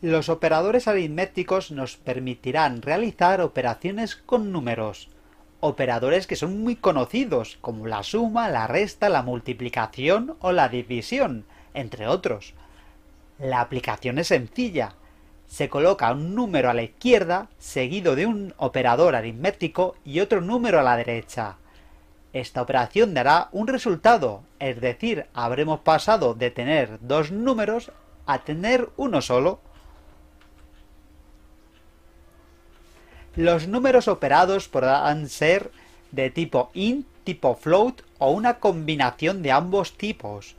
los operadores aritméticos nos permitirán realizar operaciones con números, operadores que son muy conocidos, como la suma, la resta, la multiplicación o la división, entre otros. La aplicación es sencilla. Se coloca un número a la izquierda, seguido de un operador aritmético y otro número a la derecha. Esta operación dará un resultado, es decir, habremos pasado de tener dos números a tener uno solo. Los números operados podrán ser de tipo int, tipo float o una combinación de ambos tipos.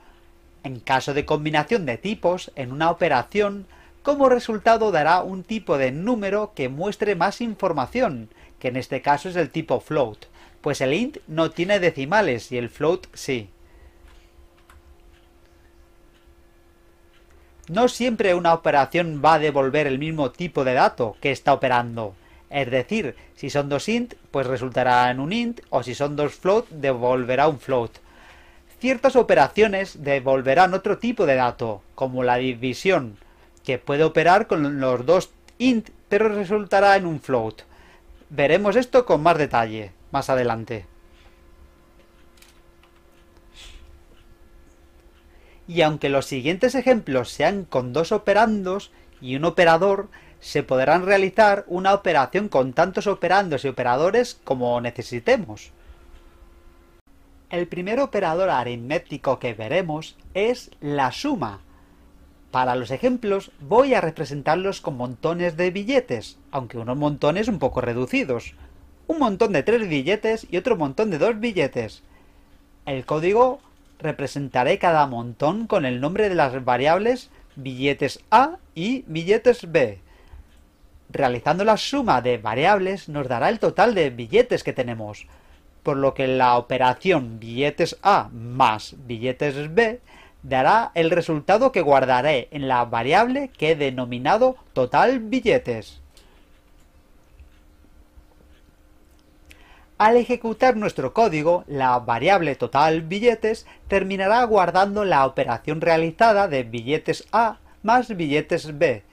En caso de combinación de tipos en una operación, como resultado dará un tipo de número que muestre más información, que en este caso es el tipo float, pues el int no tiene decimales y el float sí. No siempre una operación va a devolver el mismo tipo de dato que está operando. Es decir, si son dos int, pues resultará en un int, o si son dos float, devolverá un float. Ciertas operaciones devolverán otro tipo de dato, como la división, que puede operar con los dos int, pero resultará en un float. Veremos esto con más detalle, más adelante. Y aunque los siguientes ejemplos sean con dos operandos y un operador, se podrán realizar una operación con tantos operandos y operadores como necesitemos. El primer operador aritmético que veremos es la suma. Para los ejemplos voy a representarlos con montones de billetes, aunque unos montones un poco reducidos. Un montón de tres billetes y otro montón de dos billetes. El código representaré cada montón con el nombre de las variables billetes A y billetes B realizando la suma de variables nos dará el total de billetes que tenemos, por lo que la operación billetes A más billetes B dará el resultado que guardaré en la variable que he denominado total billetes. Al ejecutar nuestro código, la variable total billetes terminará guardando la operación realizada de billetes A más billetes B,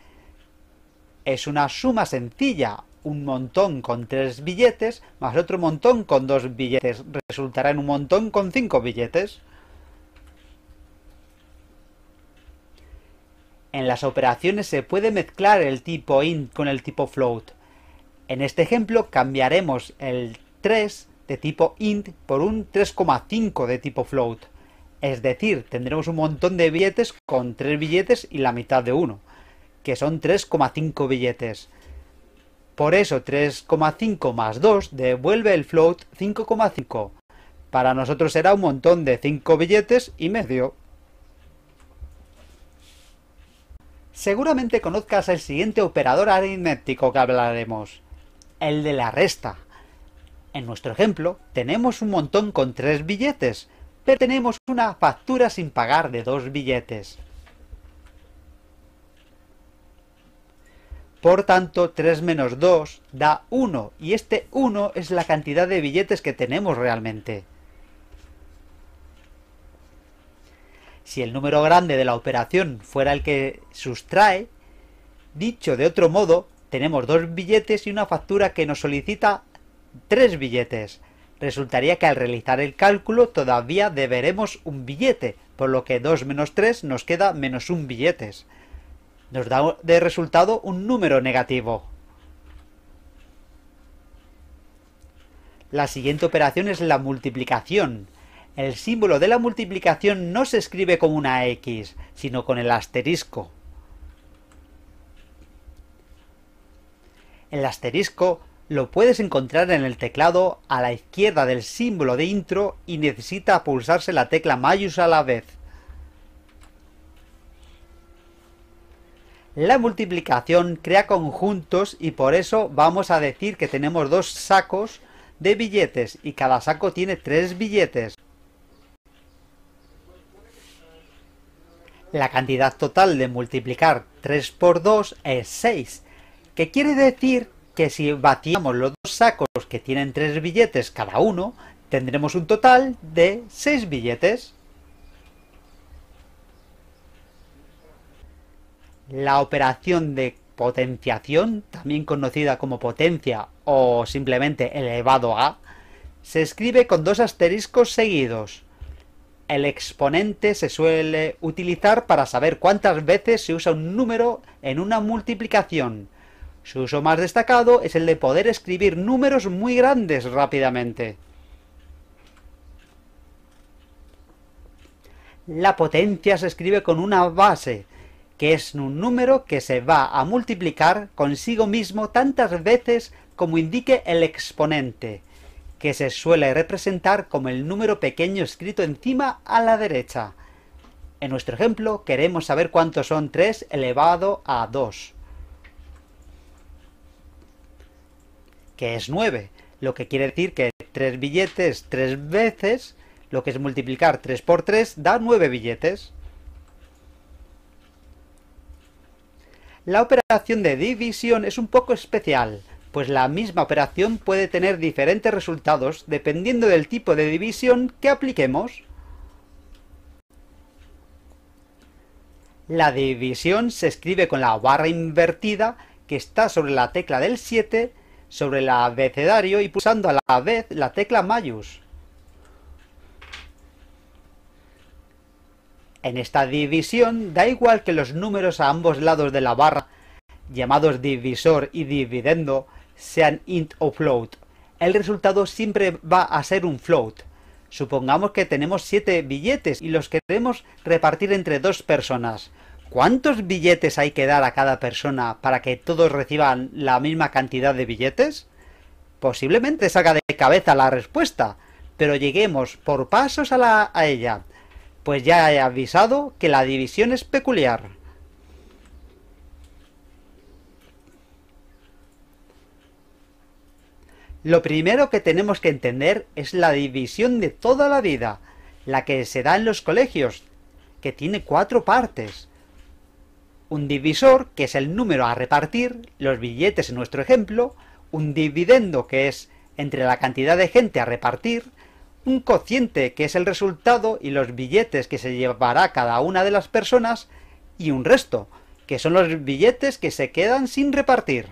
es una suma sencilla. Un montón con tres billetes más otro montón con dos billetes. Resultará en un montón con cinco billetes. En las operaciones se puede mezclar el tipo int con el tipo float. En este ejemplo cambiaremos el 3 de tipo int por un 3,5 de tipo float. Es decir, tendremos un montón de billetes con tres billetes y la mitad de uno que son 3,5 billetes. Por eso 3,5 más 2 devuelve el float 5,5. Para nosotros será un montón de 5 billetes y medio. Seguramente conozcas el siguiente operador aritmético que hablaremos, el de la resta. En nuestro ejemplo, tenemos un montón con tres billetes, pero tenemos una factura sin pagar de dos billetes. Por tanto, 3 menos 2 da 1, y este 1 es la cantidad de billetes que tenemos realmente. Si el número grande de la operación fuera el que sustrae, dicho de otro modo, tenemos dos billetes y una factura que nos solicita tres billetes. Resultaría que al realizar el cálculo todavía deberemos un billete, por lo que 2 menos 3 nos queda menos un billetes nos da de resultado un número negativo. La siguiente operación es la multiplicación. El símbolo de la multiplicación no se escribe con una X, sino con el asterisco. El asterisco lo puedes encontrar en el teclado a la izquierda del símbolo de intro y necesita pulsarse la tecla mayús a la vez. La multiplicación crea conjuntos y por eso vamos a decir que tenemos dos sacos de billetes y cada saco tiene tres billetes. La cantidad total de multiplicar 3 por 2 es 6, que quiere decir que si batíamos los dos sacos que tienen tres billetes cada uno, tendremos un total de 6 billetes. la operación de potenciación, también conocida como potencia o simplemente elevado a, se escribe con dos asteriscos seguidos. El exponente se suele utilizar para saber cuántas veces se usa un número en una multiplicación. Su uso más destacado es el de poder escribir números muy grandes rápidamente. La potencia se escribe con una base, que es un número que se va a multiplicar consigo mismo tantas veces como indique el exponente, que se suele representar como el número pequeño escrito encima a la derecha. En nuestro ejemplo queremos saber cuántos son 3 elevado a 2, que es 9, lo que quiere decir que 3 billetes 3 veces, lo que es multiplicar 3 por 3, da 9 billetes. La operación de división es un poco especial, pues la misma operación puede tener diferentes resultados dependiendo del tipo de división que apliquemos. La división se escribe con la barra invertida que está sobre la tecla del 7, sobre el abecedario y pulsando a la vez la tecla mayús. En esta división da igual que los números a ambos lados de la barra, llamados divisor y dividendo, sean int o float. El resultado siempre va a ser un float. Supongamos que tenemos 7 billetes y los queremos repartir entre dos personas. ¿Cuántos billetes hay que dar a cada persona para que todos reciban la misma cantidad de billetes? Posiblemente salga de cabeza la respuesta, pero lleguemos por pasos a, la, a ella pues ya he avisado que la división es peculiar. Lo primero que tenemos que entender es la división de toda la vida, la que se da en los colegios, que tiene cuatro partes. Un divisor, que es el número a repartir, los billetes en nuestro ejemplo, un dividendo, que es entre la cantidad de gente a repartir, un cociente, que es el resultado y los billetes que se llevará cada una de las personas, y un resto, que son los billetes que se quedan sin repartir.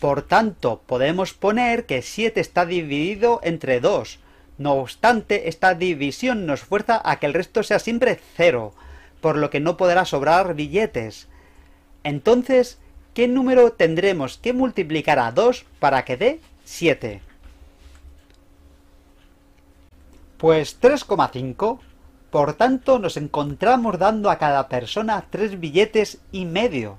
Por tanto, podemos poner que 7 está dividido entre 2. No obstante, esta división nos fuerza a que el resto sea siempre 0, por lo que no podrá sobrar billetes. Entonces, ¿qué número tendremos que multiplicar a 2 para que dé 7. Pues 3,5. Por tanto, nos encontramos dando a cada persona 3 billetes y medio.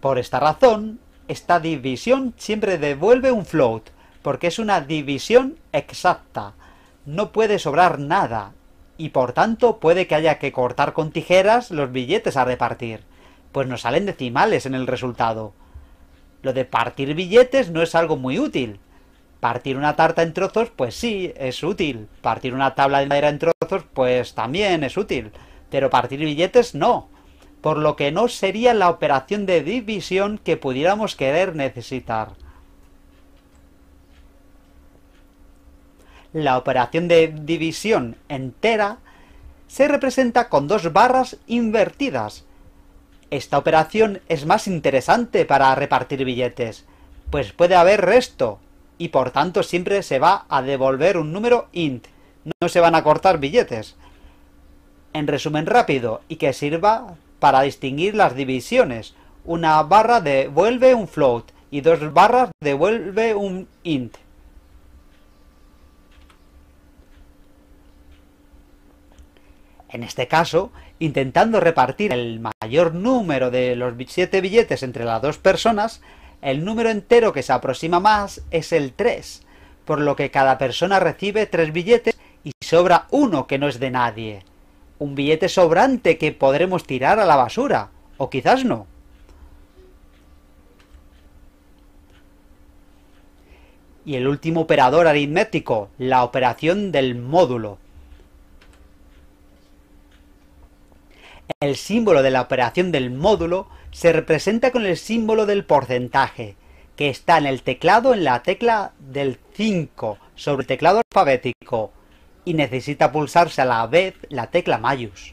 Por esta razón, esta división siempre devuelve un float, porque es una división exacta. No puede sobrar nada, y por tanto puede que haya que cortar con tijeras los billetes a repartir, pues nos salen decimales en el resultado. Lo de partir billetes no es algo muy útil, Partir una tarta en trozos, pues sí, es útil. Partir una tabla de madera en trozos, pues también es útil. Pero partir billetes, no. Por lo que no sería la operación de división que pudiéramos querer necesitar. La operación de división entera se representa con dos barras invertidas. Esta operación es más interesante para repartir billetes, pues puede haber resto, y por tanto siempre se va a devolver un número int. No se van a cortar billetes. En resumen rápido, y que sirva para distinguir las divisiones. Una barra devuelve un float y dos barras devuelve un int. En este caso, intentando repartir el mayor número de los siete billetes entre las dos personas, el número entero que se aproxima más es el 3, por lo que cada persona recibe 3 billetes y sobra uno que no es de nadie. Un billete sobrante que podremos tirar a la basura, o quizás no. y el último operador aritmético, la operación del módulo. El símbolo de la operación del módulo se representa con el símbolo del porcentaje, que está en el teclado en la tecla del 5 sobre teclado alfabético y necesita pulsarse a la vez la tecla mayús.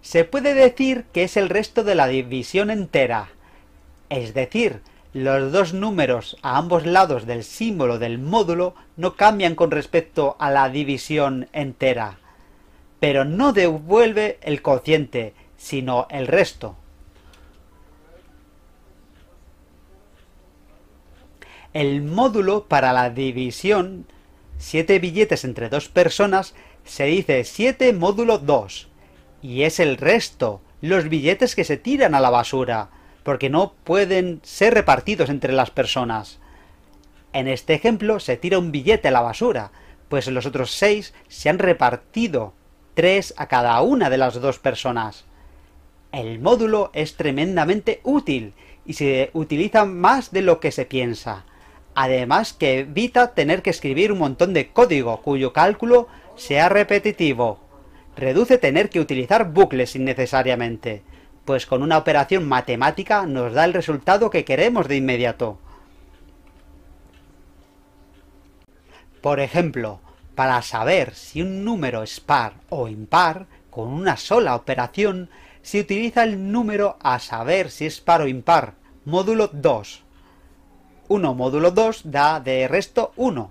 Se puede decir que es el resto de la división entera, es decir, los dos números a ambos lados del símbolo del módulo no cambian con respecto a la división entera pero no devuelve el cociente, sino el resto. El módulo para la división 7 billetes entre dos personas se dice 7 módulo 2 y es el resto, los billetes que se tiran a la basura, porque no pueden ser repartidos entre las personas. En este ejemplo se tira un billete a la basura, pues los otros seis se han repartido tres a cada una de las dos personas. El módulo es tremendamente útil y se utiliza más de lo que se piensa. Además que evita tener que escribir un montón de código cuyo cálculo sea repetitivo. Reduce tener que utilizar bucles innecesariamente, pues con una operación matemática nos da el resultado que queremos de inmediato. Por ejemplo, para saber si un número es par o impar, con una sola operación, se utiliza el número a saber si es par o impar, módulo 2. 1 módulo 2 da de resto 1.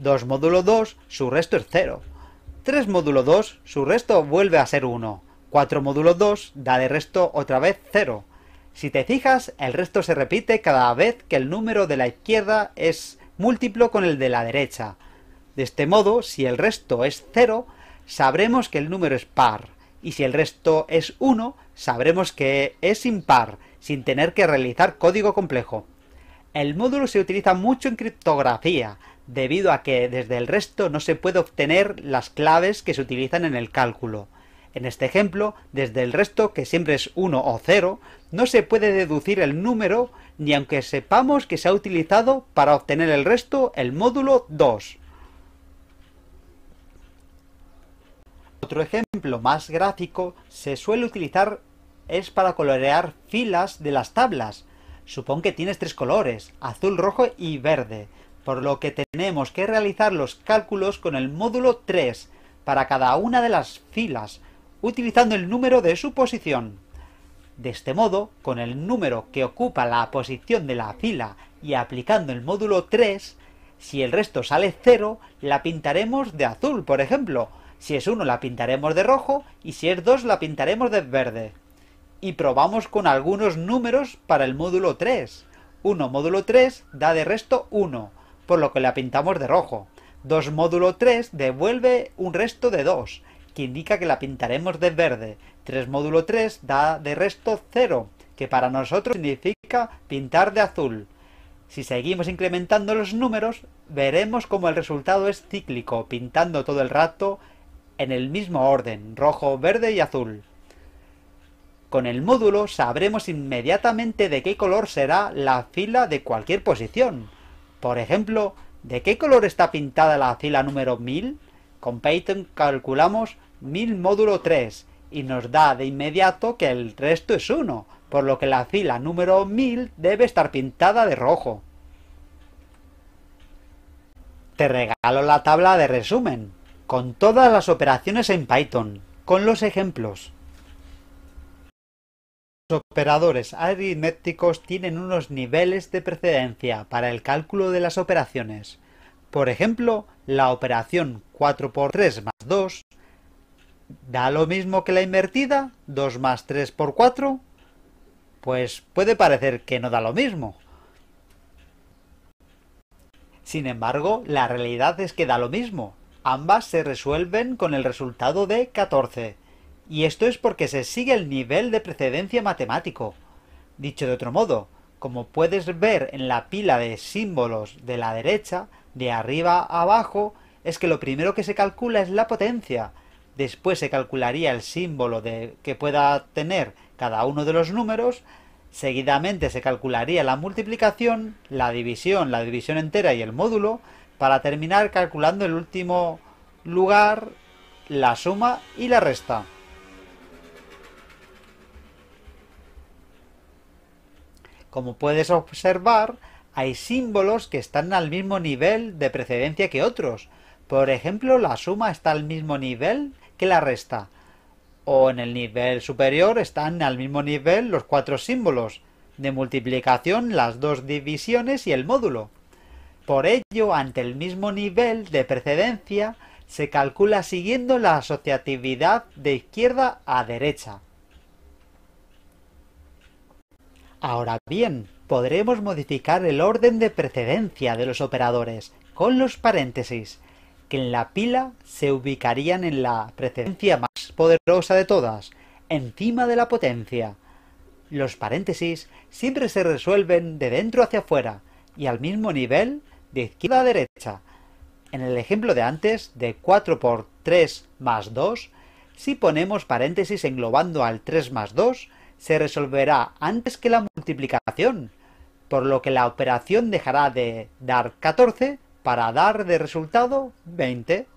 2 módulo 2, su resto es 0. 3 módulo 2, su resto vuelve a ser 1. 4 módulo 2 da de resto otra vez 0. Si te fijas, el resto se repite cada vez que el número de la izquierda es múltiplo con el de la derecha. De este modo, si el resto es 0, sabremos que el número es par. Y si el resto es 1, sabremos que es impar, sin tener que realizar código complejo. El módulo se utiliza mucho en criptografía, debido a que desde el resto no se puede obtener las claves que se utilizan en el cálculo. En este ejemplo, desde el resto, que siempre es 1 o 0, no se puede deducir el número ni aunque sepamos que se ha utilizado para obtener el resto el módulo 2. Otro ejemplo más gráfico se suele utilizar es para colorear filas de las tablas. Supón que tienes tres colores, azul, rojo y verde, por lo que tenemos que realizar los cálculos con el módulo 3 para cada una de las filas, utilizando el número de su posición. De este modo, con el número que ocupa la posición de la fila y aplicando el módulo 3, si el resto sale 0, la pintaremos de azul, por ejemplo, si es 1 la pintaremos de rojo y si es 2 la pintaremos de verde. Y probamos con algunos números para el módulo 3. 1 módulo 3 da de resto 1, por lo que la pintamos de rojo. 2 módulo 3 devuelve un resto de 2, que indica que la pintaremos de verde. 3 módulo 3 da de resto 0, que para nosotros significa pintar de azul. Si seguimos incrementando los números, veremos como el resultado es cíclico, pintando todo el rato en el mismo orden, rojo, verde y azul. Con el módulo sabremos inmediatamente de qué color será la fila de cualquier posición. Por ejemplo, ¿de qué color está pintada la fila número 1000? Con Python calculamos 1000 módulo 3 y nos da de inmediato que el resto es 1, por lo que la fila número 1000 debe estar pintada de rojo. Te regalo la tabla de resumen con todas las operaciones en Python, con los ejemplos. Los operadores aritméticos tienen unos niveles de precedencia para el cálculo de las operaciones. Por ejemplo, la operación 4 por 3 más 2 da lo mismo que la invertida 2 más 3 por 4. Pues puede parecer que no da lo mismo. Sin embargo, la realidad es que da lo mismo, Ambas se resuelven con el resultado de 14. Y esto es porque se sigue el nivel de precedencia matemático. Dicho de otro modo, como puedes ver en la pila de símbolos de la derecha, de arriba a abajo, es que lo primero que se calcula es la potencia. Después se calcularía el símbolo de, que pueda tener cada uno de los números. Seguidamente se calcularía la multiplicación, la división, la división entera y el módulo para terminar calculando el último lugar, la suma y la resta. Como puedes observar, hay símbolos que están al mismo nivel de precedencia que otros. Por ejemplo, la suma está al mismo nivel que la resta. O en el nivel superior están al mismo nivel los cuatro símbolos de multiplicación, las dos divisiones y el módulo. Por ello, ante el mismo nivel de precedencia, se calcula siguiendo la asociatividad de izquierda a derecha. Ahora bien, podremos modificar el orden de precedencia de los operadores con los paréntesis, que en la pila se ubicarían en la precedencia más poderosa de todas, encima de la potencia. Los paréntesis siempre se resuelven de dentro hacia afuera y al mismo nivel de izquierda a derecha. En el ejemplo de antes, de 4 por 3 más 2, si ponemos paréntesis englobando al 3 más 2, se resolverá antes que la multiplicación, por lo que la operación dejará de dar 14 para dar de resultado 20.